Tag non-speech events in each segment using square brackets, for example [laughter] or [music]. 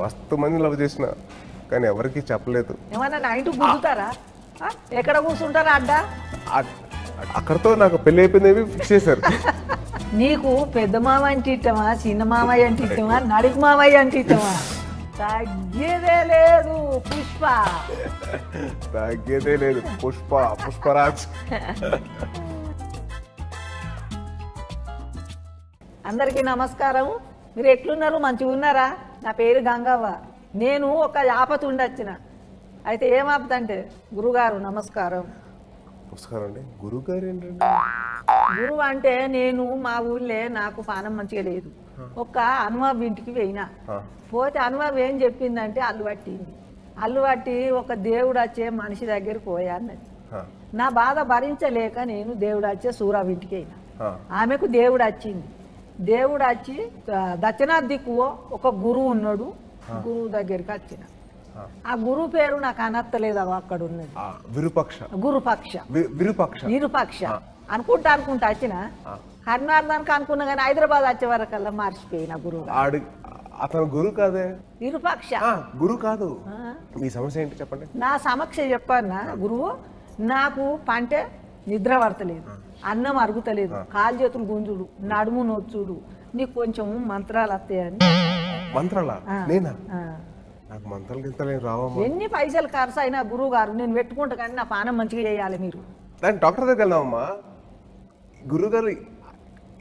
మస్తు మంది లవ్ చేసిన కానీ ఎవరికి చెప్పలేదు ఏమన్నా నైట్ ఎక్కడ కూర్చుంటారా అడ్డా అక్కడతో నాకు పెళ్లి అయిపోయింది ఫిక్స్ చేశారు [laughs] నీకు పెద్ద మామ అంటే ఇష్టమా చిన్న మామయ్య అంటే ఇష్టమా నడికి మామయ్య అంటే ఇష్టమా తగ్గేదే లేదు పుష్ప తగ్గేదే లేదు పుష్ప పుష్పరాజ్ అందరికీ నమస్కారం మీరు ఎట్లున్నారు మంచిగా ఉన్నారా నా పేరు గంగవ్వ నేను ఒక ఆపత ఉండొచ్చిన అయితే ఏం ఆపత అంటే గురుగారు నమస్కారం నమస్కారం అండి గురుగారు ఏంటండి గురువు అంటే నేను మా ఊళ్ళే నాకు పానం మంచిగా లేదు ఒక అనుభవ ఇంటికి పోయినా పోతే అనుభవ ఏం చెప్పిందంటే అల్లు పట్టింది అల్లు పట్టి ఒక దేవుడు వచ్చే మనిషి దగ్గర పోయా అన్నది నా బాధ భరించలేక నేను దేవుడు వచ్చే సూరాబ్ ఇంటికి అయినా ఆమెకు దేవుడు వచ్చింది దేవుడు వచ్చి దక్షిణా దిక్కువ ఒక గురువు ఉన్నాడు గురువు దగ్గరికి వచ్చిన ఆ గురువు పేరు నాకు అనత్తలేదు అక్కడ ఉన్నది విరుపక్ష గురుపక్ష విరుపక్ష విరుపక్ష అనుకుంటా అనుకుంటా వచ్చిన కర్ణార్థానికి అనుకున్నా కానీ హైదరాబాద్ వచ్చే వరకల్లా మార్చిపోయిన గురువు అతను గురువు కాదే విరుపక్ష గురు కాదు మీ సమస్య ఏంటి చెప్పండి నా సమస్య చెప్పాను గురువు నాకు పంటే నిద్ర పడతలేదు అన్నం అరుగుతలేదు కాలు చేతులు గుంజుడు నడుము నొచ్చుడు నీకు కొంచెం మంత్రాలు వస్తాయని నాకు మంత్రాలు ఎన్ని పైసలు ఖర్చు అయినా గురువు గారు నేను పెట్టుకుంటా కానీ నా పానం మంచిగా చేయాలి మీరు డాక్టర్ దగ్గర వెళ్దామమ్మా గురువు గారు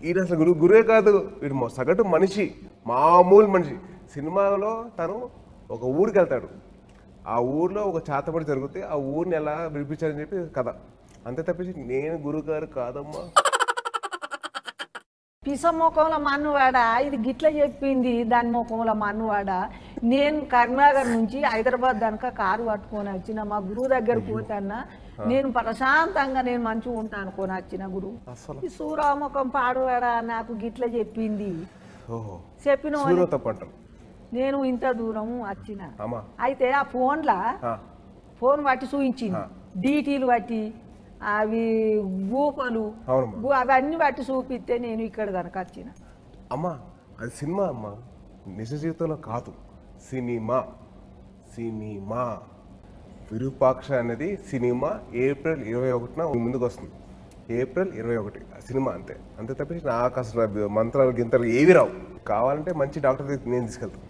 ఈయన అసలు గురువు గురువే కాదు వీడు సగటు మనిషి మామూలు మనిషి సినిమాలో తను ఒక ఊరికి వెళ్తాడు ఆ ఊర్లో ఒక చేతబడి జరిగితే ఆ ఊరిని ఎలా విడిపించాలని చెప్పి కథ అంతే తప్పేసి నేను గురువు గారు కాదమ్మా పిస మోకంలో మన్నువాడా ఇది గిట్ల చెప్పింది దాని మోకంలో మన్నువాడా నేను కరీంనగర్ నుంచి హైదరాబాద్ దానిక కారు పట్టుకొని వచ్చిన మా గురువు దగ్గర పోతాన్నా నేను ప్రశాంతంగా నేను మంచిగా ఉంటా కొని వచ్చిన గురువు సూరాముఖం పాడువాడా నాకు గిట్ల చెప్పింది చెప్పిన నేను ఇంత దూరం వచ్చిన అయితే ఆ ఫోన్ల ఫోన్ పట్టి చూయించింది డీటీలు పట్టి అవి గూపలు అవన్నీ బట్టి చూపిస్తే నేను ఇక్కడ కనుక వచ్చిన అమ్మా అది సినిమా అమ్మా నిజ జీవితంలో కాదు సినిమా సినిమా విరూపాక్ష అనేది సినిమా ఏప్రిల్ ఇరవై ఒకటిన ముందుకు వస్తుంది ఏప్రిల్ ఇరవై ఒకటి సినిమా అంతే అంతే తప్పించి నాకు అసలు మంత్రాలు గింతలు ఏవి రావు కావాలంటే మంచి డాక్టర్ నేను తీసుకెళ్తాను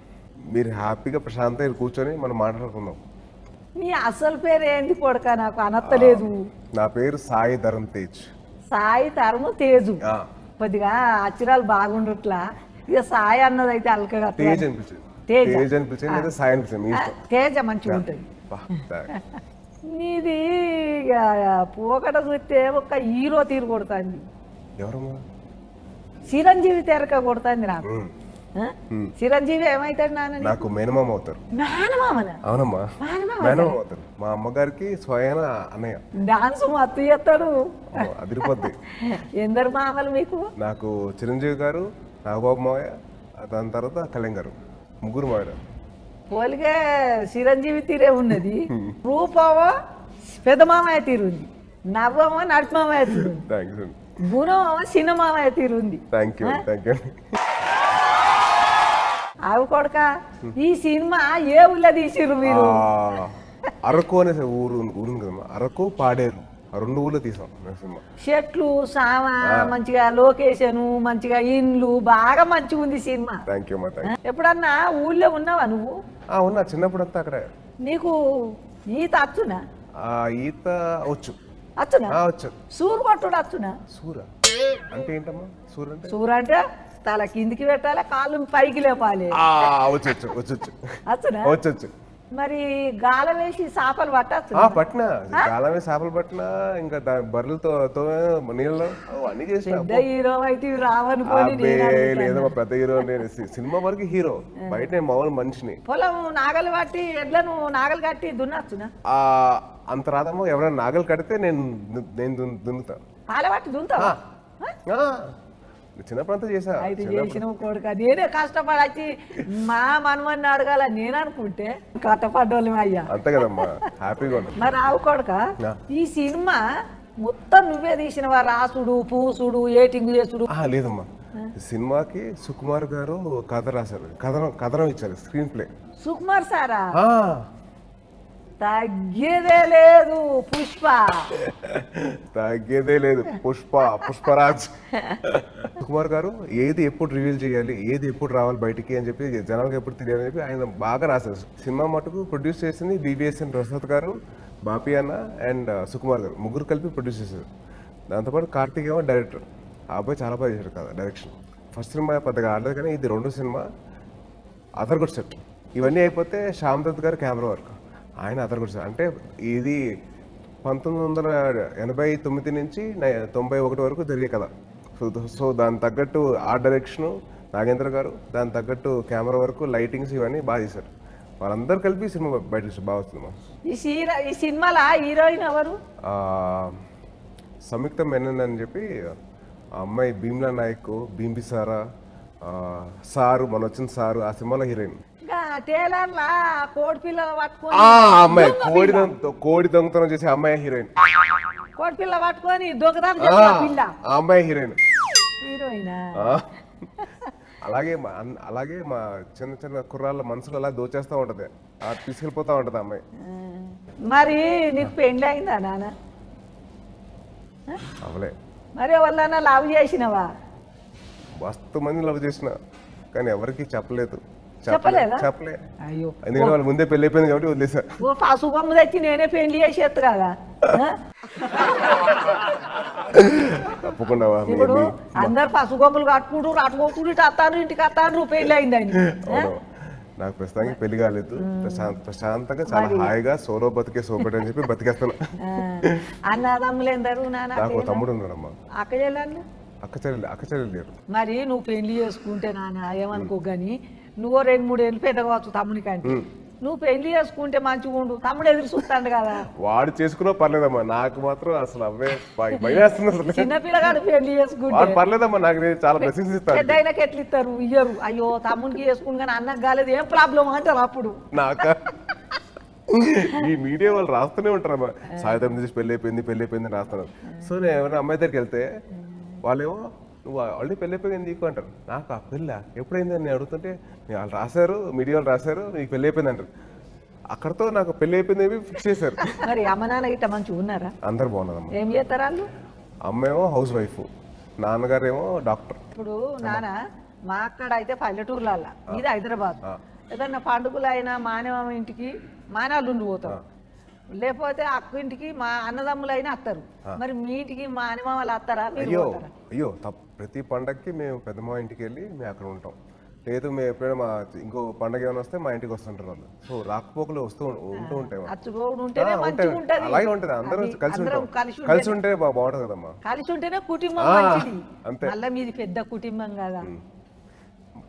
మీరు హ్యాపీగా ప్రశాంతంగా కూర్చొని మనం మాట్లాడుకుందాం నీ అసలు పేరు ఏంది కొడక నాకు అనత్తలేదు నా పేరు సాయి ధరం తేజ్ సాయి ధరం తేజు కొద్దిగా అచ్చరాలు బాగుండట్లా ఇక సాయి అన్నది అయితే అలకగా తేజ్ అనిపించింది తేజ్ అనిపించింది సాయి అనిపించింది తేజ మంచిగా ఉంటుంది నీది పోకట చూస్తే ఒక హీరో తీరు కొడుతుంది ఎవరమ్మా చిరంజీవి తెరక కొడుతుంది నాకు చిరంజీవి ఏమైతాడు నాన్న నాకు మేనమామ అవుతారు మేనమామనా అవునమ్మా మేనమామ అవుతారు మా అమ్మగారికి స్వయాన అన్నయ్య డాన్స్ మా చేస్తాడు అదిరిపోద్ది [laughs] ఎందరు మామలు మీకు నాకు చిరంజీవి గారు నాగబాబు మావయ్య దాని తర్వాత కళ్యాణ్ గారు ముగ్గురు మావయ్య పోలిగా చిరంజీవి తీరే ఉన్నది [laughs] రూపమో పెద్ద మామయ్య ఉంది నవ్వమో నడుపు మామయ్య యూ గుణమో సినిమా తీరు ఉంది థ్యాంక్ యూ థ్యాంక్ యూ అవి కొడక ఈ సినిమా ఏ ఊళ్ళో తీసిరు మీరు అరకు అనే ఊరు ఊరు కదమ్మా అరకు పాడేరు రెండు ఊళ్ళో తీసాం సినిమా చెట్లు సామా మంచిగా లొకేషన్ మంచిగా ఇండ్లు బాగా మంచిగా ఉంది సినిమా థ్యాంక్ యూ ఎప్పుడన్నా ఊళ్ళో ఉన్నావా నువ్వు ఉన్నా చిన్నప్పుడు అంతా అక్కడ నీకు ఈత అచ్చునా ఈత వచ్చు అచ్చునా వచ్చు సూరు కొట్టుడు వచ్చునా సూర అంటే ఏంటమ్మా సూర్ అంటే సూర్ అంటే తల కిందికి పెట్టాలి కాళ్ళు పైకి లేపాలి మరి గాల వేసి చేపలు పట్టచ్చు పట్టినా గాలం వేసి చేపలు పట్టినా ఇంకా బర్రెలతో నీళ్ళలో అన్ని హీరో అయితే రావనుకోని లేదు పెద్ద హీరో నేను సినిమా వరకు హీరో బయట మామూలు మనిషిని పొలం నాగలు పట్టి ఎడ్లను నాగలు కట్టి దున్నచ్చునా అంత రాదమ్మో ఎవరైనా నాగలు కడితే నేను నేను దున్నుతాను పాలబట్టి దున్నుతా చిన్నప్పుడు చేసా అయితే చేసిన కొడుక నేనే కష్టపడి వచ్చి మా మనమని అడగాల నేను అనుకుంటే కట్టపడ్డోళ్ళు అయ్యా అంతే కదమ్మా హ్యాపీగా మరి ఆవు కొడక ఈ సినిమా మొత్తం నువ్వే తీసినవా రాసుడు పూసుడు ఏటింగ్ చేసుడు లేదమ్మా సినిమాకి సుకుమార్ గారు కథ రాశారు కథనం కథనం ఇచ్చారు స్క్రీన్ ప్లే సుకుమార్ సారా తగ్గేదే లేదు పుష్ప [laughs] తగ్గేదే లేదు పుష్ప పుష్పరాజ్ కుమార్ గారు ఏది ఎప్పుడు రివీల్ చేయాలి ఏది ఎప్పుడు రావాలి బయటికి అని చెప్పి జనాలకు ఎప్పుడు తెలియాలని చెప్పి ఆయన బాగా రాశారు సినిమా మటుకు ప్రొడ్యూస్ చేసింది బీబీఎస్ఎన్ ప్రసాద్ గారు బాపి అన్న అండ్ uh, సుకుమార్ గారు ముగ్గురు కలిపి ప్రొడ్యూస్ చేశారు దాంతోపాటు కార్తీక్ ఏమో డైరెక్టర్ ఆ అబ్బాయి చాలా బాగా చేశారు కదా డైరెక్షన్ ఫస్ట్ సినిమా పెద్దగా ఆడలేదు కానీ ఇది రెండో సినిమా అదర్ గుడ్ సెట్ ఇవన్నీ అయిపోతే శ్యామ్ దత్ గారు కెమెరా వర్క్ ఆయన అతని గురించి అంటే ఇది పంతొమ్మిది వందల ఎనభై తొమ్మిది నుంచి తొంభై ఒకటి వరకు జరిగే కథ సో సో దాని తగ్గట్టు ఆ డైరెక్షన్ నాగేంద్ర గారు దాని తగ్గట్టు కెమెరా వరకు లైటింగ్స్ ఇవన్నీ బాగా చేశారు వాళ్ళందరూ కలిపి సినిమా బయట బాగా వస్తుంది ఈ సినిమాలో హీరోయిన్ ఎవరు సంయుక్త మెనన్ అని చెప్పి అమ్మాయి భీమ్లా నాయక్ భీంబిసారా సారు మన వచ్చిన సారు ఆ సినిమాలో హీరోయిన్ అమ్మాయి కోడి కోడి దొంగతనం చేసే అమ్మాయి హీరోయిన్ కోడి పిల్ల పట్టుకొని అమ్మాయి హీరోయిన్ హీరోయిన్ అలాగే అలాగే మా చిన్న చిన్న కుర్రాళ్ళ మనసులో అలా దోచేస్తా ఉంటది తీసుకెళ్ళిపోతా ఉంటది అమ్మాయి మరి నీకు పెండ్ అయిందా నాన్న అవలే మరి ఎవరినైనా లావు చేసినవా మస్తు మంది లవ్ చేసిన కానీ ఎవరికి చెప్పలేదు చెప్పలే అయ్యో ఎందుకంటే వాళ్ళు ముందే పెళ్లి అయిపోయింది కాబట్టి వదిలేసా ఓ పాసుబొమ్మ తెచ్చి నేనే పెళ్లి చేసేది కదా తప్పకుండా అందరు పసుగొమ్మలు కట్టుకుంటూ అటుకోకుండా అత్తారు ఇంటికి అత్తాను పెళ్లి అయిందండి [laughs] నాకు ప్రస్తుతానికి పెళ్లి కాలేదు ప్రశాంత ప్రశాంతంగా చాలా హాయిగా సోలో బతికే సోపటి అని చెప్పి బతికేస్తాను అన్నదమ్ములు ఎందరు నాకు తమ్ముడు ఉన్నాడమ్మా అక్క చెల్లెళ్ళు అక్కచెల్లెలు అక్కచెల్లెలు లేరు మరి నువ్వు పెళ్లి చేసుకుంటే నాన్న ఏమనుకో గానీ నువ్వు రెండు మూడు ఏళ్ళు పెద్ద కావచ్చు తమ్ముని కంటే నువ్వు పెళ్లి చేసుకుంటే మంచిగా ఉండు తమ్ముడు ఎదురు చూస్తాడు కదా వాడు చేసుకున్నా పర్లేదమ్మా నాకు మాత్రం అసలు అవే చిన్నపిల్లగాడు పెళ్లి చేసుకుంటే పర్లేదమ్మా నాకు చాలా ప్రశంసిస్తాను పెద్ద అయినాక ఎట్లా ఇస్తారు ఇయ్యరు అయ్యో తమ్మునికి చేసుకుని కానీ అన్నకు కాలేదు ఏం ప్రాబ్లం అంటారు అప్పుడు నాకు ఈ మీడియా వాళ్ళు రాస్తూనే అమ్మా సాయంత్రం చూసి పెళ్ళి అయిపోయింది పెళ్ళి అయిపోయింది రాస్తున్నారు సో నేను ఎవరైనా అమ్మాయి దగ్గరికి వెళ్తే వాళ్ళేమో నువ్వు ఆల్రెడీ పెళ్ళి అయిపోయింది అంటారు నాకు ఆ పెళ్ళ ఎప్పుడైందని నేను అడుగుతుంటే వాళ్ళు రాశారు మీడియా రాశారు నీకు పెళ్ళి అయిపోయింది అంటారు అక్కడతో నాకు పెళ్ళి అయిపోయింది ఫిక్స్ చేశారు మరి అమ్మ నాన్న ఉన్నారా అందరు బాగున్నారు ఏం చేస్తారు వాళ్ళు అమ్మేమో హౌస్ వైఫ్ నాన్నగారేమో డాక్టర్ ఇప్పుడు నాన్న మా అక్కడ అయితే పల్లెటూర్లల్లా ఇది హైదరాబాద్ ఏదన్నా పండుగలు అయినా మానేమ ఇంటికి మానాలు ఉండిపోతారు లేకపోతే అక్క ఇంటికి మా అన్నదమ్ములైనా అత్తారు మరి మీ ఇంటికి మా అనిమామలు అత్తారా అయ్యో అయ్యో ప్రతి పండగకి మేము మా ఇంటికి వెళ్ళి మేము అక్కడ ఉంటాం లేదు మేము ఎప్పుడైనా మా ఇంకో పండగ ఏమైనా వస్తే మా ఇంటికి వస్తుంటారు వాళ్ళు సో రాకపోకలు వస్తూ ఉంటూ ఉంటాయి అలాగే ఉంటది అందరూ కలిసి కలిసి ఉంటే బాగుంటుంది కదమ్మా కలిసి ఉంటేనే కుటుంబం అంతే మళ్ళీ మీది పెద్ద కుటుంబం కదా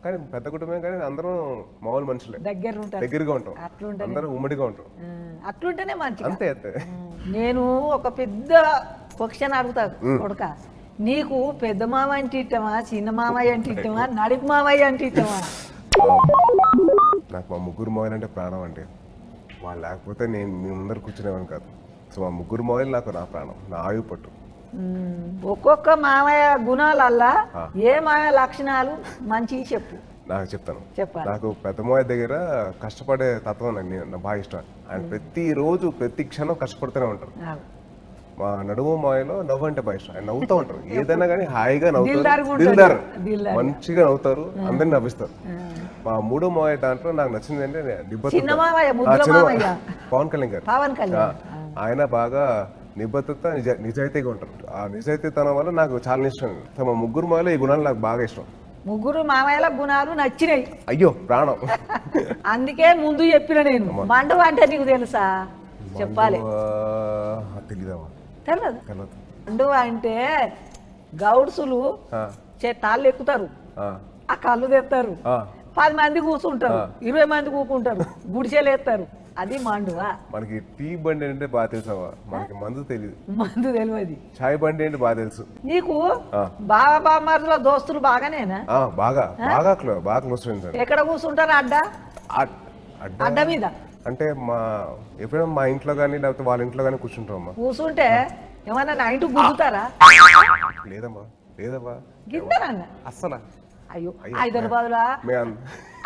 కానీ పెద్ద కుటుంబం కానీ అందరం మామూలు మనుషులే దగ్గర దగ్గరగా ఉంటాం అందరూ ఉమ్మడిగా ఉంటాం అట్లుంటేనే మంచి అంతే అంతే నేను ఒక పెద్ద క్వశ్చన్ అడుగుతా కొడుక నీకు పెద్ద మామ అంటే ఇట్టమా చిన్న మామయ్య అంటే ఇట్టమా [laughs] నడిపి మామయ్య అంటే ఇట్టమా నాకు మా ముగ్గురు మావయ్య అంటే ప్రాణం అండి వాళ్ళు లేకపోతే నేను మీ ముందరు కూర్చునేవాను కాదు సో మా ముగ్గురు మావయ్యలు నాకు నా ప్రాణం నా ఆయువు పట్టు ఒక్కొక్క మామయ్య గుణాలల్లా ఏ మామయ్య లక్షణాలు మంచి చెప్పు నాకు చెప్తాను నాకు పెద్ద దగ్గర కష్టపడే తత్వం నాకు బాగా ఇష్టం ఆయన ప్రతిరోజు ప్రతి క్షణం కష్టపడుతూనే ఉంటారు మా నడుము మాయలో నవ్వు అంటే బాగా ఇష్టం ఆయన నవ్వుతూ ఉంటారు ఏదైనా కానీ హాయిగా నవ్వుతారు మంచిగా నవ్వుతారు అందరిని నవ్విస్తారు మా మూడో మావయ్య దాంట్లో నాకు నచ్చింది అంటే పవన్ కళ్యాణ్ గారు ఆయన బాగా నిబద్ధత నిజ నిజాయితీగా ఉంటారు ఆ నిజాయితీ నిజాయితీతనం వల్ల నాకు చాలా ఇష్టం తమ ముగ్గురు మామయ్య ఈ గుణాలు నాకు బాగా ఇష్టం ముగ్గురు మామయ్యల గుణాలు నచ్చినాయి అయ్యో ప్రాణం [laughs] అందుకే ముందు చెప్పిన నేను మండవ అంటే నీకు తెలుసా చెప్పాలి తెలియదు మండవ అంటే గౌడ్సులు తాళ్ళు ఎక్కుతారు ఆ కళ్ళు తెస్తారు పది మంది కూర్చుంటారు ఇరవై మంది కూకుంటారు గుడిసెలు వేస్తారు అది మాండువా మనకి టీ బండి అంటే బాగా తెలుసావా మనకి మందు తెలియదు మందు తెలియదు చాయ్ బండి అంటే బాగా తెలుసు నీకు బాగా బాగా మరదల దోస్తులు బాగానేనా బాగా బాగా బాగా క్లోజ్ ఫ్రెండ్స్ ఎక్కడ కూర్చుంటారా అడ్డ అడ్డ మీద అంటే మా ఎప్పుడైనా మా ఇంట్లో కానీ లేకపోతే వాళ్ళ ఇంట్లో కానీ కూర్చుంటామమ్మా కూర్చుంటే ఏమన్నా నైట్ గుద్దుతారా లేదమ్మా లేదమ్మా అస్సలా అయ్యో హైదరాబాద్లో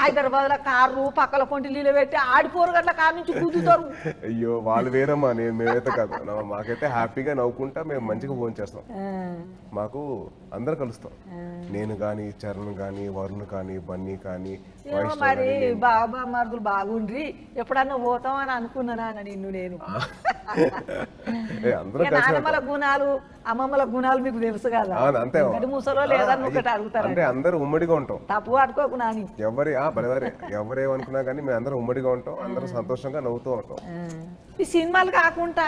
హైదరాబాద్ లో కారు పక్కల పొంటి నీళ్ళు పెట్టి ఆడిపోరు గట్ల కారు నుంచి కూతుతారు అయ్యో వాళ్ళు వేరమ్మా నేను మేమైతే కాదు మాకైతే హ్యాపీగా నవ్వుకుంటా మేము మంచిగా ఫోన్ చేస్తాం మాకు అందరు కలుస్తాం నేను కానీ చరణ్ కానీ వరుణ్ కానీ బన్నీ కానీ మరి బాబా మార్కులు బాగుండ్రి ఎప్పుడన్నా పోతాం అని అనుకున్నానా నిన్ను నేను నానమ్మల గుణాలు అమ్మమ్మల గుణాలు మీకు తెలుసు కదా అంతే ముసలో లేదని ఒకటి అడుగుతారు అంటే అందరూ ఉమ్మడిగా ఉంటాం తప్పు పట్టుకోకు నాని ఎవరి ఎవరే ఎవరేమనుకున్నా కానీ మేము అందరూ ఉమ్మడిగా ఉంటాం అందరం సంతోషంగా నవ్వుతూ ఉంటాం ఈ సినిమాలు కాకుండా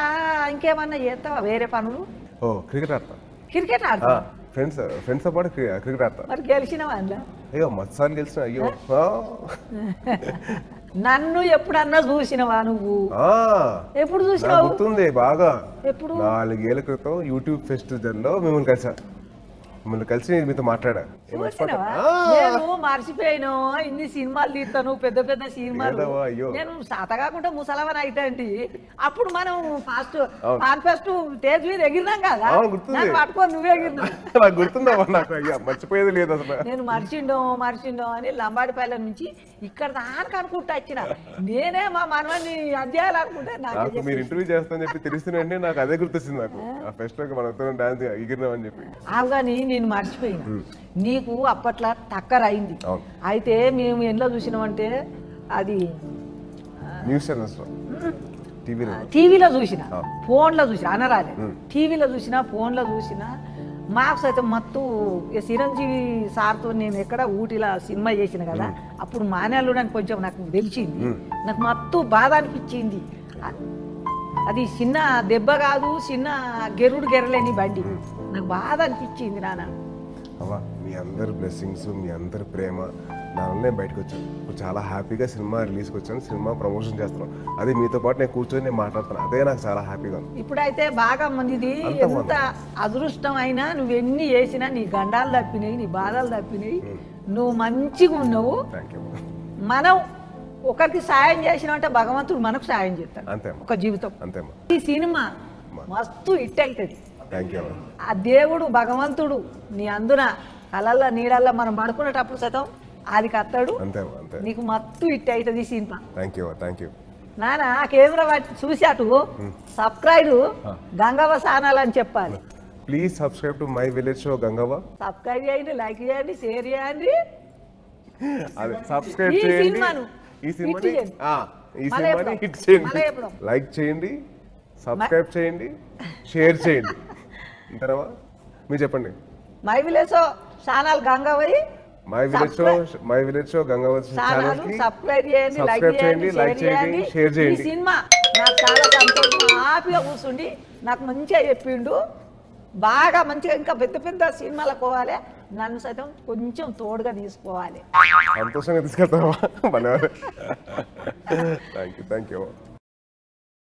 ఇంకేమన్నా చేస్తావా వేరే పనులు ఓ క్రికెట్ ఆడతా క్రికెట్ ఆడతా ఫ్రెండ్స్ ఫ్రెండ్స్ తో పాటు క్రికెట్ ఆడతా మరి గెలిచిన అయ్యో మత్సాలు గెలిచిన అయ్యో నన్ను ఎప్పుడన్నా చూసినవా నువ్వు ఎప్పుడు చూసినావు అవుతుంది బాగా ఎప్పుడు నాలుగేళ్ల క్రితం యూట్యూబ్ ఫెస్టివల్ లో మిమ్మల్ని కలిసా మిమ్మల్ని కలిసి నేను మీతో మాట్లాడా మర్చిపోయాను ఇన్ని సినిమాలు తీస్తాను పెద్ద పెద్ద సినిమాలు నేను సాత కాకుండా ముసలవన్ అయితే అండి అప్పుడు మనం ఫాస్ట్ ఆన్ ఫస్ట్ తేజ్ మీద ఎగిరినాం కదా పట్టుకో నువ్వే ఎగిరినా గుర్తుందా [laughs] నాకు మర్చిపోయేది లేదు అసలు నేను మర్చిండో మర్చిండో అని పల్లె నుంచి ఇక్కడ దానికి అనుకుంటా వచ్చిన నేనే మా మనవాన్ని అధ్యాయాలు అనుకుంటే నాకు మీరు ఇంటర్వ్యూ చేస్తానని చెప్పి తెలిసినండి నాకు అదే గుర్తొచ్చింది నాకు ఆ ఫెస్ట్ మనతో డాన్స్ ఎగిరినామని చెప్పి అవుగా నేను నేను మర్చిపోయినా నీకు అప్పట్లో టక్కర్ అయింది అయితే మేము ఎన్నో చూసినామంటే అది టీవీలో చూసిన ఫోన్లో చూసిన అనరాలే టీవీలో చూసిన ఫోన్లో చూసిన మాక్స్ అయితే మత్తు చిరంజీవి సార్తో నేను ఎక్కడ ఊటీలో సినిమా చేసిన కదా అప్పుడు మానేళ్ళు నాకు కొంచెం నాకు తెలిసింది నాకు మత్తు బాధ అనిపించింది అది చిన్న దెబ్బ కాదు చిన్న గెరుడు గెరలేని బండి నాకు బాధ అనిపించింది నాన్న అవ్వా మీ అందరి బ్లెస్సింగ్స్ మీ అందరి ప్రేమ దానివల్లనే బయటకు వచ్చాను ఇప్పుడు చాలా హ్యాపీగా సినిమా రిలీజ్కి వచ్చాను సినిమా ప్రమోషన్ చేస్తున్నాం అదే మీతో పాటు నేను కూర్చొని నేను మాట్లాడుతాను అదే నాకు చాలా హ్యాపీగా ఉంది ఇప్పుడైతే బాగా మంది ఎంత అదృష్టం అయినా నువ్వు ఎన్ని చేసినా నీ గండాలు తప్పినాయి నీ బాధలు తప్పినాయి నువ్వు మంచిగా ఉన్నావు మనం ఒకరికి సాయం అంటే భగవంతుడు మనకు సాయం చేస్తాడు అంతే ఒక జీవితం అంతే ఈ సినిమా మస్తు హిట్ అవుతుంది ఆ దేవుడు భగవంతుడు నీ అందున కలల్లా నీడల్లా మనం పడుకునేటప్పుడు సతం అది కత్తాడు నీకు మత్తు ఇట్ అవుతుంది cinema thank you thank you నాన్న ఆ కెమెరా చూసి అటు hmm. Subscribe ah. గంగవ సానాలు అని చెప్పాలి please subscribe to my village show గంగవ సబ్స్క్రైబ్ చేయండి లైక్ చేయండి షేర్ చేయండి అదే సబ్స్క్రైబ్ చేయండి ఈ సినిమాని ఈ సినిమాని హిట్ చేయండి లైక్ చేయండి సబ్స్క్రైబ్ చేయండి షేర్ చేయండి [laughs] అంటారా మీరు చెప్పండి మై విలేజ్ ఛానల్ గంగావయి my village show my village show Gangavathi channel కి సబ్స్క్రైబ్ లైక్ చేయండి లైక్ చేయండి షేర్ చేయండి ఈ సినిమా నాకు చాలా సంతోషం హ్యాపీగా కూర్చుండి నాకు మంచిగా చెప్పిండు బాగా మంచిగా ఇంకా పెద్ద పెద్ద సినిమాలకు పోవాలి నన్ను సైతం కొంచెం తోడుగా తీసుకోవాలి సంతోషంగా తీసుకెళ్తావా థ్యాంక్ యూ థ్యాంక్ యూ